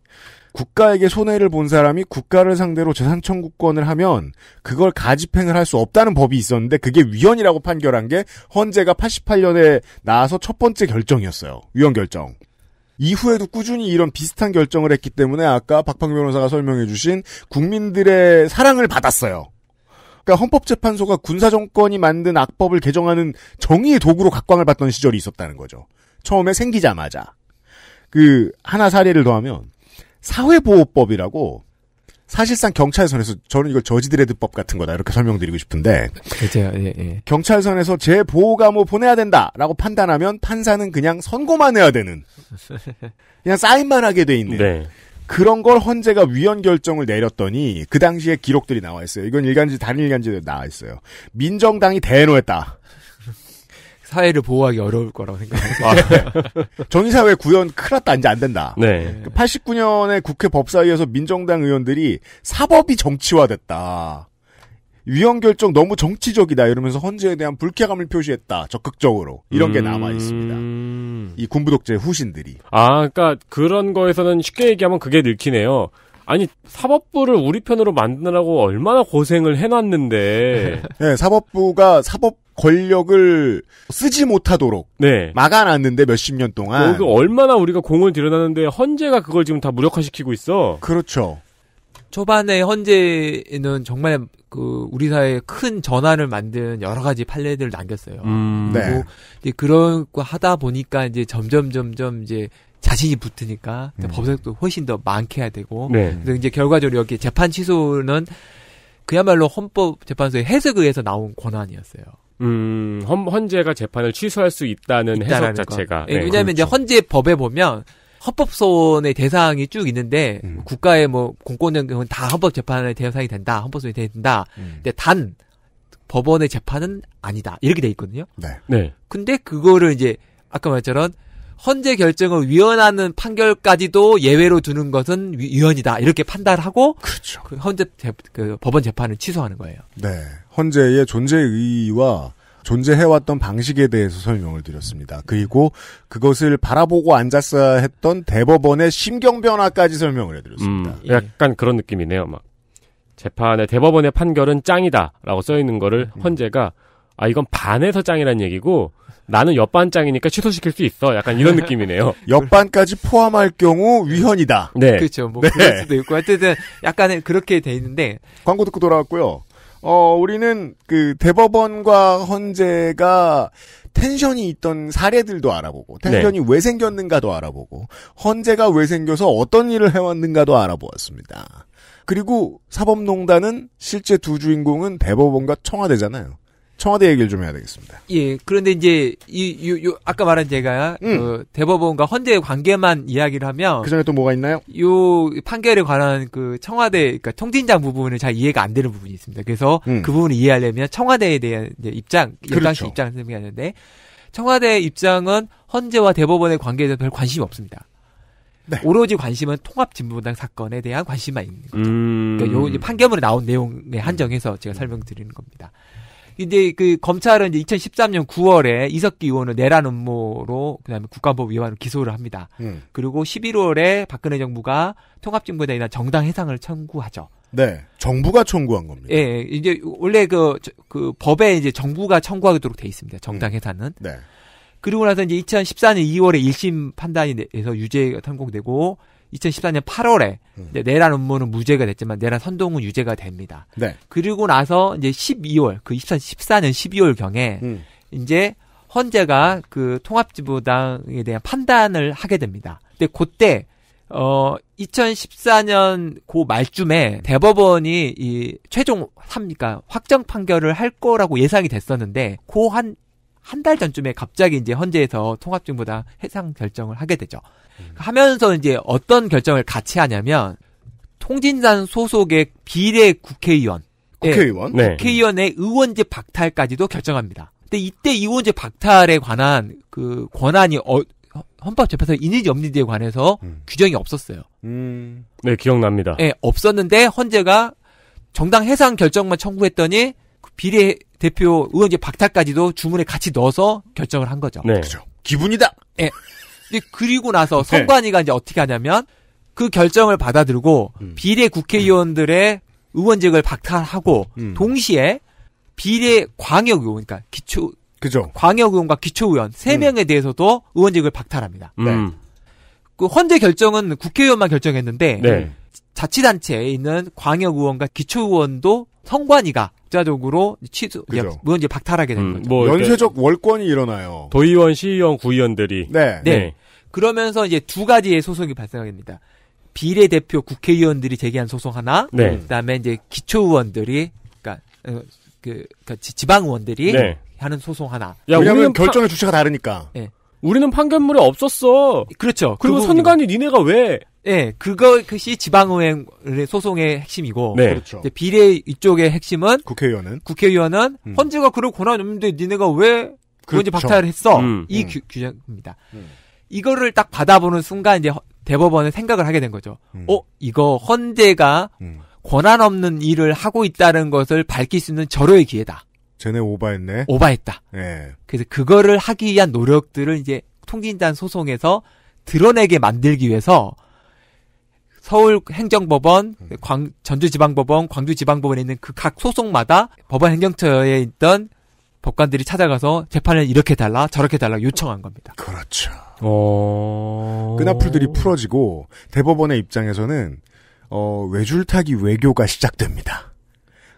국가에게 손해를 본 사람이 국가를 상대로 재산 청구권을 하면 그걸 가집행을 할 수 없다는 법이 있었는데 그게 위헌이라고 판결한 게 헌재가 88년에 나와서 첫 번째 결정이었어요. 위헌 결정. 이후에도 꾸준히 이런 비슷한 결정을 했기 때문에 아까 박팡 변호사가 설명해 주신 국민들의 사랑을 받았어요. 그러니까 헌법재판소가 군사정권이 만든 악법을 개정하는 정의의 도구로 각광을 받던 시절이 있었다는 거죠. 처음에 생기자마자. 그, 하나 사례를 더하면, 사회보호법이라고, 사실상 경찰선에서, 저는 이걸 저지드레드법 같은 거다, 이렇게 설명드리고 싶은데. 그죠 예, 예. 경찰선에서 제 보호감호 뭐 보내야 된다, 라고 판단하면 판사는 그냥 선고만 해야 되는. 그냥 사인만 하게 돼 있는. 네. 그런 걸 헌재가 위헌 결정을 내렸더니 그 당시에 기록들이 나와 있어요. 이건 일간지 다른 일간지에 나와 있어요. 민정당이 대노했다. 사회를 보호하기 어려울 거라고 생각합니다. 아, 정의사회 네. 구현 큰일 났다. 이제 안 된다. 네. 89년에 그 국회 법사위에서 민정당 의원들이 사법이 정치화됐다. 위헌 결정 너무 정치적이다 이러면서 헌재에 대한 불쾌감을 표시했다 적극적으로 이런 게 남아 있습니다. 음. 이 군부독재 후신들이 아 그러니까 그런 거에서는 쉽게 얘기하면 그게 읽히네요. 아니 사법부를 우리 편으로 만드느라고 얼마나 고생을 해놨는데 네, 사법부가 사법 권력을 쓰지 못하도록 네. 막아놨는데 몇십 년 동안 어, 그 얼마나 우리가 공을 들여놨는데 헌재가 그걸 지금 다 무력화시키고 있어 그렇죠 초반에 헌재는 정말 그 우리 사회에 큰 전환을 만든 여러 가지 판례들을 남겼어요. 음, 그리고 네. 이제 그런 거 하다 보니까 이제 점점 점점 이제 자신이 붙으니까 음. 법석도 훨씬 더 많게 해야 되고 네. 그래서 이제 결과적으로 여기 재판 취소는 그야말로 헌법 재판소의 해석에 의해서 나온 권한이었어요. 음, 헌, 헌재가 재판을 취소할 수 있다는 해석 자체가. 예, 네, 왜냐하면 그렇죠. 이제 헌재 법에 보면 헌법소원의 대상이 쭉 있는데 음. 국가의 뭐 공권력 은다 헌법재판의 대상이 된다, 헌법소원이 된다. 음. 근데 단 법원의 재판은 아니다 이렇게 돼 있거든요. 네. 네. 근데 그거를 이제 아까 말처럼 헌재 결정을 위헌하는 판결까지도 예외로 두는 것은 위, 헌이다 이렇게 판단하고 그렇죠. 그 헌재 재, 그 법원 재판을 취소하는 거예요. 네. 헌재의 존재 의의와 존재해왔던 방식에 대해서 설명을 드렸습니다. 그리고 그것을 바라보고 앉았어야 했던 대법원의 심경 변화까지 설명을 해드렸습니다. 음, 약간 그런 느낌이네요. 막 재판에 대법원의 판결은 짱이다라고 써 있는 거를 음. 헌재가 아 이건 반에서 짱이라는 얘기고 나는 옆반 짱이니까 취소시킬 수 있어. 약간 이런 느낌이네요. 옆반까지 포함할 경우 위헌이다. 네. 그렇죠. 뭐 네. 그럴 수도 있고 어쨌든 약간 그렇게 돼 있는데 광고 듣고 돌아왔고요. 어, 우리는 그 대법원과 헌재가 텐션이 있던 사례들도 알아보고 네. 텐션이 네. 왜 생겼는가도 알아보고 헌재가 왜 생겨서 어떤 일을 해왔는가도 알아보았습니다. 그리고 사법농단은 실제 두 주인공은 대법원과 청와대잖아요. 청와대 얘기를 좀 해야 되겠습니다. 예. 그런데 이제 이 요, 요 아까 말한 제가 음. 그 대법원과 헌재의 관계만 이야기를 하면 그전에 또 뭐가 있나요? 요 판결에 관한 그 청와대 그러니까 통진장 부분을 잘 이해가 안 되는 부분이 있습니다. 그래서 음. 그 부분을 이해하려면 청와대에 대한 이제 입장, 그렇죠. 당시 입장을 설명하는데 청와대 입장은 헌재와 대법원의 관계에 대해별 관심이 없습니다. 네. 오로지 관심은 통합진보당 사건에 대한 관심만 있는 거죠. 음... 그러니까 요 판결문에 나온 내용에 한정해서 제가 음. 설명드리는 겁니다. 근데 그 검찰은 이제 2013년 9월에 이석기 의원을 내란 음모로 그다음에 국가법 위반으로 기소를 합니다. 음. 그리고 11월에 박근혜 정부가 통합진보에 대한 정당 해상을 청구하죠. 네, 정부가 청구한 겁니다. 예, 예. 이제 원래 그, 그 법에 이제 정부가 청구하도록 돼 있습니다. 정당 해산은. 음. 네. 그리고 나서 이제 2014년 2월에 1심 판단이 내서 유죄가 탄공되고 2014년 8월에 음. 내란 음모는 무죄가 됐지만 내란 선동은 유죄가 됩니다. 네. 그리고 나서 이제 12월 그 14, 14년 12월 경에 음. 이제 헌재가 그 통합지부당에 대한 판단을 하게 됩니다. 근데 그때 어 2014년 고 말쯤에 대법원이 이 최종 합니까 확정 판결을 할 거라고 예상이 됐었는데 고 한 한 달 전쯤에 갑자기 이제 헌재에서 통합지부당 해상 결정을 하게 되죠. 그러니까 하면서 이제 어떤 결정을 같이 하냐면 통진단 소속의 비례 국회의원 예, 국회의원 네. 국회의원의 의원제 박탈까지도 결정합니다. 근데 이때 의원제 박탈에 관한 그 권한이 어, 헌법재판소 인인지 없는지에 관해서 음. 규정이 없었어요. 음. 네, 기억납니다. 네, 없었는데 헌재가 정당 해상 결정만 청구했더니 그 비례 대표 의원제 박탈까지도 주문에 같이 넣어서 결정을 한 거죠. 네. 그죠. 기분이다. 네. 근데 그리고 나서 네. 선관위가 이제 어떻게 하냐면 그 결정을 받아들고 음. 비례 국회의원들의 의원직을 박탈하고 음. 동시에 비례 광역 의원 그러니까 기초 그죠. 광역 의원과 기초 의원 세 음. 명에 음. 대해서도 의원직을 박탈합니다. 네. 그 헌재 결정은 국회의원만 결정했는데 네. 자치단체에 있는 광역의원과 기초의원도 선관위가 독자적으로 취소, 그죠. 물론 이제 박탈하게 된 음, 거죠. 뭐 연쇄적 월권이 일어나요. 도의원, 시의원, 구의원들이. 네. 네. 네. 그러면서 이제 두 가지의 소송이 발생하게 됩니다. 비례대표 국회의원들이 제기한 소송 하나, 네. 그다음에 이제 기초의원들이, 그니까 어, 그, 그 지방의원들이 네. 하는 소송 하나. 야, 왜냐면 결정의 파... 주체가 다르니까. 네. 우리는 판결물이 없었어. 그렇죠. 그리고 선관위 니네가 왜 예, 그것이 지방의회 소송의 핵심이고, 네. 그렇죠. 비례 이쪽의 핵심은 국회의원은 국회의원은 음. 헌재가 그럴 권한이 없는데 니네가 왜 그런지 그렇죠. 박탈을 했어 음. 음. 이 음. 규, 규정입니다. 음. 이거를 딱 받아보는 순간 이제 대법원은 생각을 하게 된 거죠. 음. 어, 이거 헌재가 권한 없는 일을 하고 있다는 것을 밝힐 수 있는 절호의 기회다. 쟤네 오바했네. 오바했다. 예. 그래서 그거를 하기 위한 노력들을 이제 통진단 소송에서 드러내게 만들기 위해서 서울 행정법원, 음. 광, 전주지방법원, 광주지방법원에 있는 그 각 소송마다 법원 행정처에 있던 법관들이 찾아가서 재판을 이렇게 달라 저렇게 달라 요청한 겁니다. 그렇죠. 어... 끈앞풀들이 풀어지고 대법원의 입장에서는 어, 외줄타기 외교가 시작됩니다.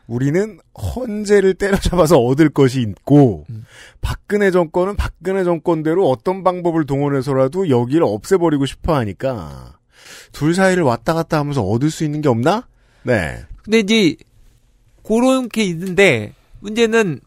우리는 헌재를 때려잡아서 얻을 것이 있고 음. 박근혜 정권은 박근혜 정권대로 어떤 방법을 동원해서라도 여기를 없애버리고 싶어하니까 둘 사이를 왔다 갔다 하면서 얻을 수 있는 게 없나? 네. 근데 이제 그런 게 있는데 문제는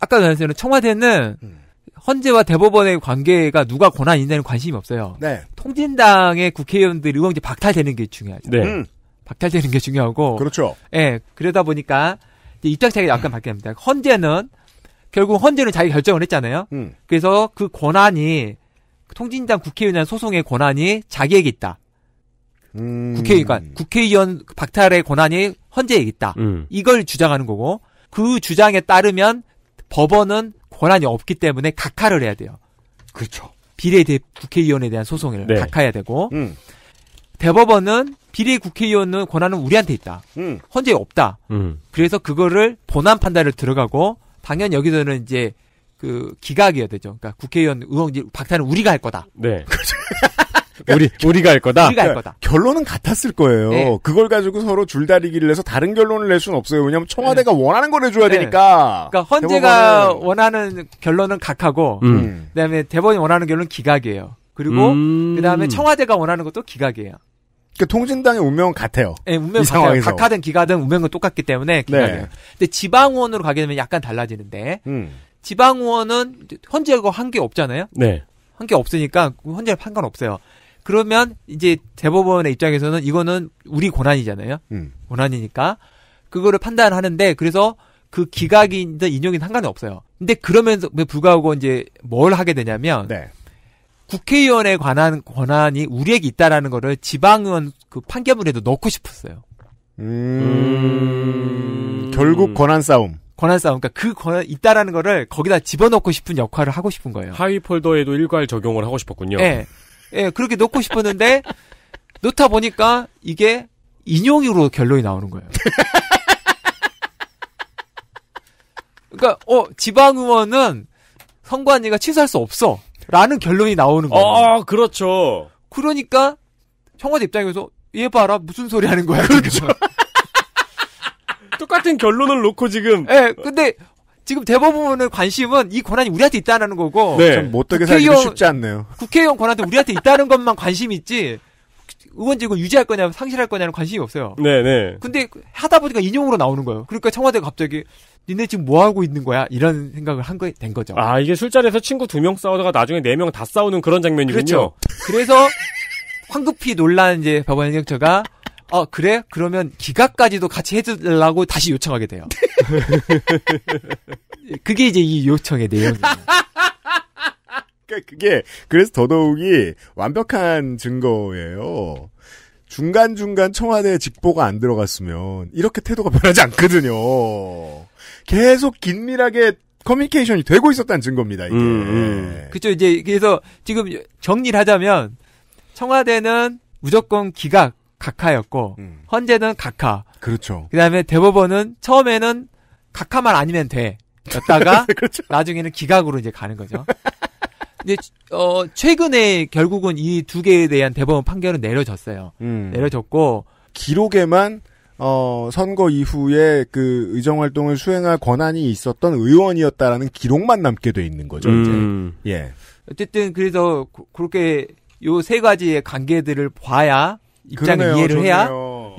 아까 말했잖아요. 청와대는 음. 헌재와 대법원의 관계가 누가 권한 있냐는 관심이 없어요. 네. 통진당의 국회의원들 의원제 박탈되는 게 중요하죠. 네. 음. 박탈되는 게 중요하고. 그렇죠. 예. 그러다 보니까 입장 차이가 약간 음. 바뀌게 됩니다. 헌재는 결국 헌재는 자기 결정을 했잖아요. 음. 그래서 그 권한이 그 통진당 국회의원 소송의 권한이 자기에게 있다. 음. 국회의관, 그러니까 국회의원 박탈의 권한이 헌재에 있다. 음. 이걸 주장하는 거고 그 주장에 따르면 법원은 권한이 없기 때문에 각하를 해야 돼요. 그렇죠. 비례 대 국회의원에 대한 소송을 네. 각하해야 되고 음. 대법원은 비례 국회의원은 권한은 우리한테 있다. 음. 헌재에 없다. 음. 그래서 그거를 본안 판단을 들어가고 당연 여기서는 이제 그 기각이어야 되죠. 그러니까 국회의원 의원 박탈은 우리가 할 거다. 네. 그러니까 우리 우리가 할 거다. 우리가 할 거다. 결론은 같았을 거예요. 네. 그걸 가지고 서로 줄다리기를 해서 다른 결론을 낼 수는 없어요. 왜냐하면 청와대가 네. 원하는 걸 해줘야 네. 되니까. 그러니까 헌재가 대법원은... 원하는 결론은 각하고, 음. 음. 그다음에 대법원이 원하는 결론은 기각이에요. 그리고 음... 그다음에 청와대가 원하는 것도 기각이에요. 그러니까 통진당의 운명은 같아요. 네, 운명은 같아요. 각하든 기가든 운명은 똑같기 때문에 네. 기 근데 지방의원으로 가게 되면 약간 달라지는데. 음. 지방의원은 헌재가 한 게 없잖아요. 네. 한 게 없으니까 헌재 판관 없어요. 그러면 이제 대법원의 입장에서는 이거는 우리 권한이잖아요. 음. 권한이니까 그거를 판단하는데 그래서 그 기각이든 인용이 상관이 없어요. 근데 그러면서 불구하고 이제 뭘 하게 되냐면 네. 국회의원에 관한 권한이 우리에게 있다라는 거를 지방의원 그 판결문에도 넣고 싶었어요. 음... 음... 결국 권한 싸움. 권한 싸움. 그러니까 그 권한 있다라는 거를 거기다 집어넣고 싶은 역할을 하고 싶은 거예요. 하위 폴더에도 일괄 적용을 하고 싶었군요. 네. 예, 그렇게 놓고 싶었는데 놓다 보니까 이게 인용으로 결론이 나오는 거예요. 그러니까 어 지방 의원은 선관위가 취소할 수 없어라는 결론이 나오는 거예요. 아, 그렇죠. 그러니까 청와대 입장에서 얘 봐라 무슨 소리 하는 거야. 그렇죠. 똑같은 결론을 놓고 지금. 예. 근데 지금 대법원의 관심은 이 권한이 우리한테 있다는 거고 네. 못되게 살기 쉽지 않네요. 국회의원 권한도 우리한테 있다는 것만 관심 있지 의원직을 유지할 거냐 상실할 거냐는 관심이 없어요. 네네. 네. 근데 하다 보니까 인용으로 나오는 거예요. 그러니까 청와대가 갑자기 니네 지금 뭐 하고 있는 거야? 이런 생각을 한거된 거죠. 아 이게 술자리에서 친구 두 명 싸우다가 나중에 네 명 다 싸우는 그런 장면이군요. 그렇죠. 그래서 황급히 놀란 이제 법원 행정처가 아 그래? 그러면 기각까지도 같이 해달라고 다시 요청하게 돼요. 그게 이제 이 요청의 내용이에요. 그러니까 그게 그래서 더더욱이 완벽한 증거예요. 중간중간 청와대 직보가 안 들어갔으면 이렇게 태도가 변하지 않거든요. 계속 긴밀하게 커뮤니케이션이 되고 있었다는 증거입니다. 이게. 음. 음. 그죠 이제 그래서 지금 정리를 하자면 청와대는 무조건 기각 각하였고 음. 헌재는 각하. 그렇죠. 그다음에 대법원은 처음에는 각하만 아니면 돼. 였다가 그렇죠. 나중에는 기각으로 이제 가는 거죠. 근데 어 최근에 결국은 이 두 개에 대한 대법원 판결은 내려졌어요. 음. 내려졌고 기록에만 어, 선거 이후에 그 의정 활동을 수행할 권한이 있었던 의원이었다라는 기록만 남게 돼 있는 거죠. 음. 이제 예. 어쨌든 그래서 그렇게 요 세 가지의 관계들을 봐야 입장을 그러네요, 이해를 좋네요. 해야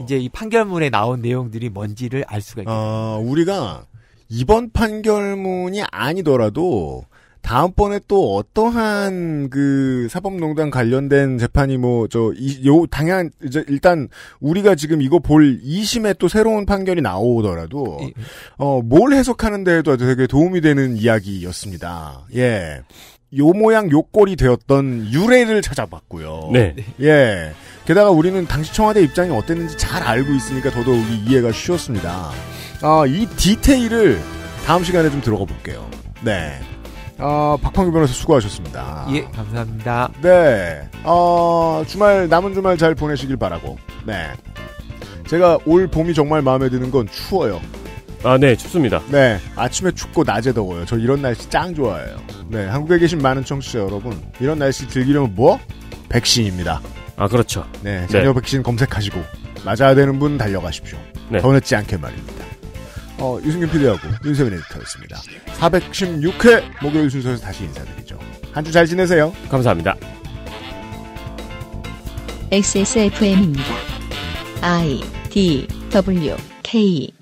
이제 이 판결문에 나온 내용들이 뭔지를 알 수가 있겠죠. 아, 우리가 이번 판결문이 아니더라도 다음번에 또 어떠한 그 사법농단 관련된 재판이 뭐저요 당연 이제 일단 우리가 지금 이거 볼 2심에 또 새로운 판결이 나오더라도 예. 어뭘 해석하는 데에도 되게 도움이 되는 이야기였습니다. 예. 요 모양 요 꼴이 되었던 유래를 찾아봤고요. 네. 예. 게다가 우리는 당시 청와대 입장이 어땠는지 잘 알고 있으니까 더더욱이 해가 쉬웠습니다. 아, 이 디테일을 다음 시간에 좀 들어가 볼게요. 네. 아, 박판규 변호사 수고하셨습니다. 예, 감사합니다. 네. 어, 주말, 남은 주말 잘 보내시길 바라고. 네. 제가 올 봄이 정말 마음에 드는 건 추워요. 아, 네, 춥습니다. 네, 아침에 춥고 낮에 더워요. 저 이런 날씨 짱 좋아해요. 네, 한국에 계신 많은 청취자 여러분, 이런 날씨 즐기려면 뭐? 백신입니다. 아 그렇죠. 네, 네. 자녀 네. 백신 검색하시고 맞아야 되는 분 달려가십시오. 네. 더 늦지 않게 말입니다. 어, 유승균 PD하고 윤세민 에디터였습니다. 416회 목요일 순서에서 다시 인사드리죠. 한 주 잘 지내세요. 감사합니다. XSFM입니다. I D W K